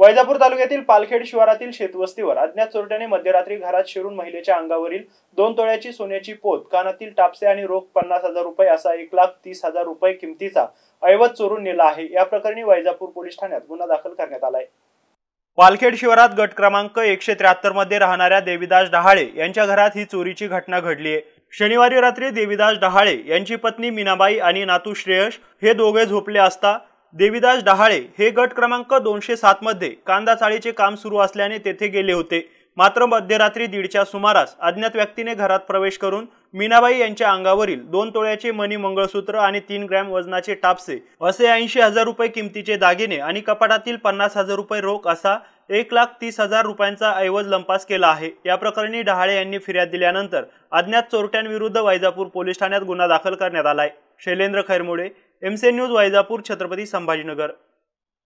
वैजापूर तालुक्यातील पालखेड शिवारातील शेतवस्तीवर अज्ञात चोरट्याने मध्यरात्री घरात शिरून महिलेच्या अंगावरील दोन तोळ्याची सोन्याची पोत कानातील टापसे आणि रोख पन्नास हजार रुपये असा एक लाख तीस हजार रुपये किमतीचा ऐवज चोरून नेला आहे या प्रकरणी वैजापूर पोलीस ठाण्यात गुन्हा दाखल करण्यात आलाय पालखेड शिवारात गट क्रमांक एकशे त्र्याहत्तर मध्ये राहणाऱ्या देवीदास डहाळे यांच्या घरात ही चोरीची घटना घडली आहे शनिवारी रात्री देवीदास डहाळे यांची पत्नी मीनाबाई आणि नातू श्रेयश हे दोघे झोपले असता देविदास डहाळे हे गट क्रमांक दोनशे सातमध्ये कांदा चाळीचे काम सुरू असल्याने तेथे गेले होते मात्र मध्यरात्री दीडच्या सुमारास अज्ञात व्यक्तीने घरात प्रवेश करून मीनाबाई यांच्या अंगावरील दोन तोळ्याचे मनी मंगळसूत्र आणि तीन ग्रॅम वजनाचे टापसे असे ऐंशी हजार रुपये किमतीचे दागिने आणि कपाटातील पन्नास हजार रुपये रोख असा एक लाख तीस हजार रुपयांचा ऐवज लंपास केला आहे या प्रकरणी डहाळे यांनी फिर्याद दिल्यानंतर अज्ञात चोरट्यांविरुद्ध वैजापूर पोलीस ठाण्यात गुन्हा दाखल करण्यात आलाय शैलेंद्र खैरमोडे एमसीएन न्यूज वैजापूर छत्रपती संभाजीनगर